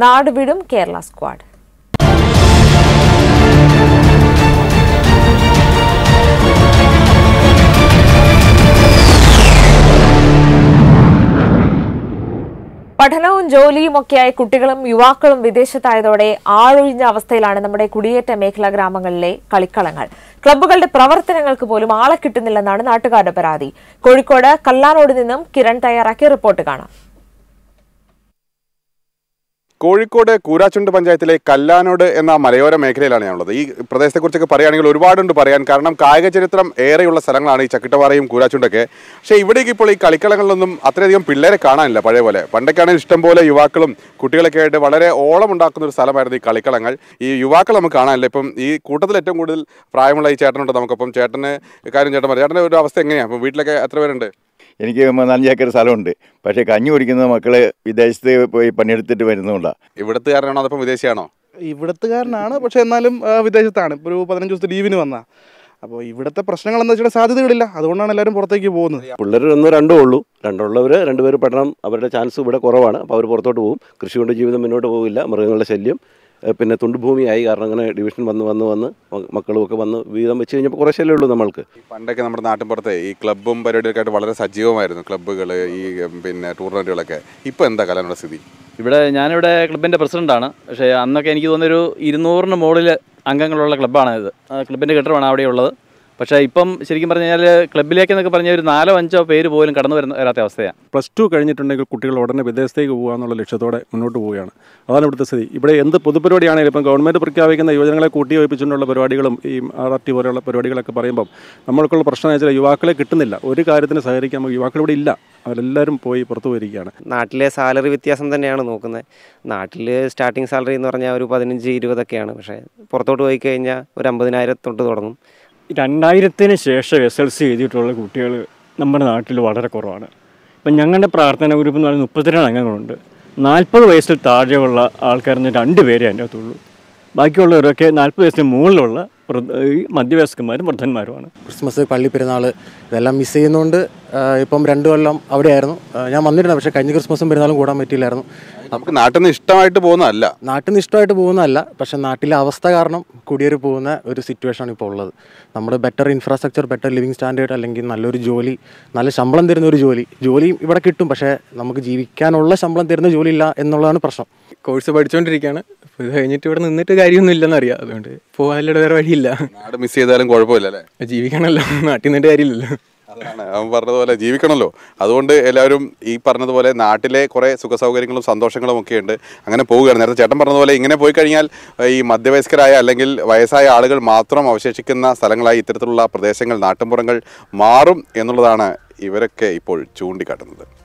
നാടുവിടും Kerala squad പഠനവും ജോലിയും ഒക്കെയായ കുട്ടികളും യുവാക്കളും വിദേശത്തായതോടെ ആളൊഴിഞ്ഞ അവസ്ഥയിലാണ് നമ്മുടെ കുടിയേറ്റ മേഖലാ ഗ്രാമങ്ങളിലെ കളിക്കളങ്ങൾ ക്ലബ്ബുകളുടെ പ്രവർത്തനങ്ങൾക്ക് പോലും ആളെ കിട്ടുന്നില്ലെന്നാണ് നാട്ടുകാരുടെ പരാതി കോഴിക്കോട് കല്ലാനോട് നിന്നും കിരൺ തയ്യാറാക്കിയ റിപ്പോർട്ട് കാണാം കോഴിക്കോട് കൂരാച്ചുണ്ട് പഞ്ചായത്തിലെ കല്ലാനോട് എന്ന മലയോര മേഖലയിലാണ് ഞാനുള്ളത് ഈ പ്രദേശത്തെക്കുറിച്ചൊക്കെ പറയുകയാണെങ്കിൽ ഒരുപാടുണ്ട് പറയാൻ കാരണം കായിക ചരിത്രം ഏറെയുള്ള സ്ഥലങ്ങളാണ് ഈ ചക്കിട്ടവാറയും കൂരാച്ചുണ്ടൊക്കെ പക്ഷേ ഇവിടേക്ക് ഇപ്പോൾ ഈ കളിക്കളങ്ങളിലൊന്നും അത്രയധികം പിള്ളേരെ കാണാനില്ല പഴയ പോലെ പണ്ടൊക്കെയാണെങ്കിൽ ഇഷ്ടംപോലെ യുവാക്കളും കുട്ടികളൊക്കെ ആയിട്ട് വളരെ ഓളമുണ്ടാക്കുന്ന ഒരു സ്ഥലമായിരുന്നു ഈ കളിക്കളങ്ങൾ ഈ യുവാക്കൾ നമുക്ക് കാണാനില്ല ഇപ്പം ഈ കൂട്ടത്തിൽ ഏറ്റവും കൂടുതൽ പ്രായമുള്ള ഈ ചേട്ടനുണ്ട് നമുക്കപ്പം ചേട്ടന് കാര്യം ചേട്ടൻ പറയാം ചേട്ടൻ്റെ ഒരു അവസ്ഥ എങ്ങനെയാണ് അപ്പം വീട്ടിലൊക്കെ എത്ര പേരുണ്ട് എനിക്ക് ഏക്കർ സ്ഥലമുണ്ട് പക്ഷേ കഞ്ഞി കുടിക്കുന്നത് മക്കള് വിദേശത്ത് പോയി പണിയെടുത്തിട്ട് വരുന്നുണ്ടാ കാരണമാണോ അതപ്പം വിദേശിയാണോ ഇവിടത്തുകാരനാണ് പക്ഷെ എന്നാലും വിദേശത്താണ് ഒരു പതിനഞ്ച് ദിവസത്തെ ലീവിന് വന്ന അപ്പോൾ ഇവിടുത്തെ പ്രശ്നങ്ങൾ എന്താ വെച്ചാൽ സാധ്യതകളില്ല അതുകൊണ്ടാണ് എല്ലാവരും പുറത്തേക്ക് പോകുന്നത് പിള്ളേർ ഒന്ന് രണ്ടേ ഉള്ളൂ രണ്ടുള്ളവർ രണ്ടുപേർ പഠനം അവരുടെ ചാൻസ് ഇവിടെ കുറവാണ് അപ്പോൾ അവർ പുറത്തോട്ട് പോകും കൃഷി കൊണ്ട് ജീവിതം മുന്നോട്ട് പോകില്ല മൃഗങ്ങളുടെ ശല്യം പിന്നെ തുണ്ടുഭൂമിയായി കാരണം അങ്ങനെ ഡിവിഷൻ വന്ന് വന്ന് വന്ന് ഒക്കെ വന്ന് വീതം വെച്ച് കഴിഞ്ഞപ്പോൾ ശല്യമേ ഉള്ളൂ നമ്മൾക്ക് പണ്ടൊക്കെ നമ്മുടെ നാട്ടിൻപുറത്തെ ഈ ക്ലബ്ബും പരിപാടികളൊക്കെ വളരെ സജീവമായിരുന്നു ക്ലബ്ബുകൾ ഈ പിന്നെ ടൂർണമെൻറ്റുകളൊക്കെ ഇപ്പോൾ എന്താ കലാനോട് സ്ഥിതി ഇവിടെ ഞാനിവിടെ ക്ലബിൻ്റെ പ്രസിഡൻ്റാണ് പക്ഷേ അന്നൊക്കെ എനിക്ക് തോന്നിയൊരു ഇരുന്നൂറിന് മുകളിൽ അംഗങ്ങളുള്ള ക്ലബ്ബാണ് ഇത് ക്ലബിൻ്റെ കെട്ടിടമാണ് അവിടെ ഉള്ളത് പക്ഷേ ഇപ്പം ശരിക്കും പറഞ്ഞു കഴിഞ്ഞാൽ എന്നൊക്കെ പറഞ്ഞ ഒരു നാലോ അഞ്ചോ പേര് പോലും കടന്നു വരുന്ന വരാത്ത അവസ്ഥയാണ് പ്ലസ് ടു കഴിഞ്ഞിട്ടുണ്ടെങ്കിൽ കുട്ടികൾ ഉടനെ വിദേശത്തേക്ക് പോകുക എന്നുള്ള ലക്ഷ്യത്തോടെ മുന്നോട്ട് പോവുകയാണ് അതാണ് ഇവിടുത്തെ സ്ഥിതി ഇവിടെ എന്ത് പൊതുപരിപാടിയാണെങ്കിലും ഇപ്പം ഗവൺമെൻറ് പ്രഖ്യാപിക്കുന്ന യുവജനങ്ങളെ കൂട്ടി വയ്പ്പിച്ചുകൊണ്ടുള്ള പരിപാടികളും ഈ ആർ ആർ ടി പോലെയുള്ള പരിപാടികളൊക്കെ പറയുമ്പം നമ്മൾക്കുള്ള പ്രശ്നം എന്ന് വെച്ചാൽ യുവാക്കളെ കിട്ടുന്നില്ല ഒരു കാര്യത്തിന് സഹകരിക്കാൻ യുവാക്കൾ ഇവിടെ ഇല്ല അവരെല്ലാവരും പോയി പുറത്തു പോയിരിക്കുകയാണ് നാട്ടിലെ സാലറി വ്യത്യാസം തന്നെയാണ് നോക്കുന്നത് നാട്ടിൽ സ്റ്റാർട്ടിങ് സാലറി എന്ന് പറഞ്ഞാൽ ഒരു പതിനഞ്ച് ഇരുപതൊക്കെയാണ് പക്ഷേ പുറത്തോട്ട് പോയി കഴിഞ്ഞാൽ ഒരു അമ്പതിനായിരം തൊട്ട് തുടങ്ങും രണ്ടായിരത്തിന് ശേഷം എസ് എൽ സി എഴുതിയിട്ടുള്ള കുട്ടികൾ നമ്മുടെ നാട്ടിൽ വളരെ കുറവാണ് ഇപ്പം ഞങ്ങളുടെ പ്രാർത്ഥന ഗ്രൂപ്പ് എന്ന് പറയുന്നത് മുപ്പത്തിരണ്ട് അംഗങ്ങളുണ്ട് നാൽപ്പത് വയസ്സിൽ താഴെയുള്ള ആൾക്കാരെന്ന് രണ്ട് പേരെ അതിൻ്റെ അകത്തുള്ളൂ ബാക്കിയുള്ളവരൊക്കെ നാൽപ്പത് വയസ്സിന് മുകളിലുള്ള ഈ മധ്യവയസ്കന്മാരും വൃദ്ധന്മാരുമാണ് ക്രിസ്മസ് പള്ളി പെരുന്നാൾ ഇതെല്ലാം മിസ് ചെയ്യുന്നതുകൊണ്ട് ഇപ്പം രണ്ടു കൊല്ലം അവിടെയായിരുന്നു ഞാൻ വന്നിരുന്നത് പക്ഷേ കഴിഞ്ഞ ക്രിസ്മസും പെരുന്നാളും കൂടാൻ പറ്റിയില്ലായിരുന്നു നമുക്ക് നാട്ടിൽ നിന്ന് ഇഷ്ടമായിട്ട് പോകുന്നതല്ല നാട്ടിൽ നിന്ന് ഇഷ്ടമായിട്ട് പോകുന്നതല്ല പക്ഷെ നാട്ടിലെ അവസ്ഥ കാരണം കുടിയേറി പോകുന്ന ഒരു സിറ്റുവേഷൻ ആണ് ഇപ്പോൾ ഉള്ളത് നമ്മുടെ better infrastructure better living standard അല്ലെങ്കിൽ നല്ലൊരു ജോലി നല്ല ശമ്പളം തരുന്ന ഒരു ജോലി ജോലിയും ഇവിടെ കിട്ടും പക്ഷേ നമുക്ക് ജീവിക്കാനുള്ള ശമ്പളം തരുന്ന ജോലി ഇല്ല എന്നുള്ളതാണ് പ്രശ്നം കോഴ്സ് പഠിച്ചുകൊണ്ടിരിക്കുകയാണ് ഇത് കഴിഞ്ഞിട്ട് ഇവിടെ നിന്നിട്ട് കാര്യമൊന്നും ഇല്ലെന്ന് അറിയാം അതുകൊണ്ട് പോകാനുള്ള വേറെ വഴിയില്ല നാട് മിസ് ചെയ്താലും കുഴപ്പമില്ല അല്ലേ ജീവിക്കണമല്ലോ നാട്ടിൽ നിന്നിട്ട് കാര്യമില്ലല്ലോ അതാണ് അവൻ പറഞ്ഞതുപോലെ ജീവിക്കണമല്ലോ അതുകൊണ്ട് എല്ലാവരും ഈ പറഞ്ഞതുപോലെ നാട്ടിലെ കുറേ സുഖസൗകര്യങ്ങളും സന്തോഷങ്ങളും ഒക്കെ ഉണ്ട് അങ്ങനെ പോവുകയാണ് നേരത്തെ ചേട്ടൻ പറഞ്ഞതുപോലെ ഇങ്ങനെ പോയി കഴിഞ്ഞാൽ ഈ മധ്യവയസ്കരായ അല്ലെങ്കിൽ വയസ്സായ ആളുകൾ മാത്രം അവശേഷിക്കുന്ന സ്ഥലങ്ങളായി ഇത്തരത്തിലുള്ള പ്രദേശങ്ങൾ നാട്ടിൻപുറങ്ങൾ മാറും എന്നുള്ളതാണ് ഇവരൊക്കെ ഇപ്പോൾ ചൂണ്ടിക്കാട്ടുന്നത്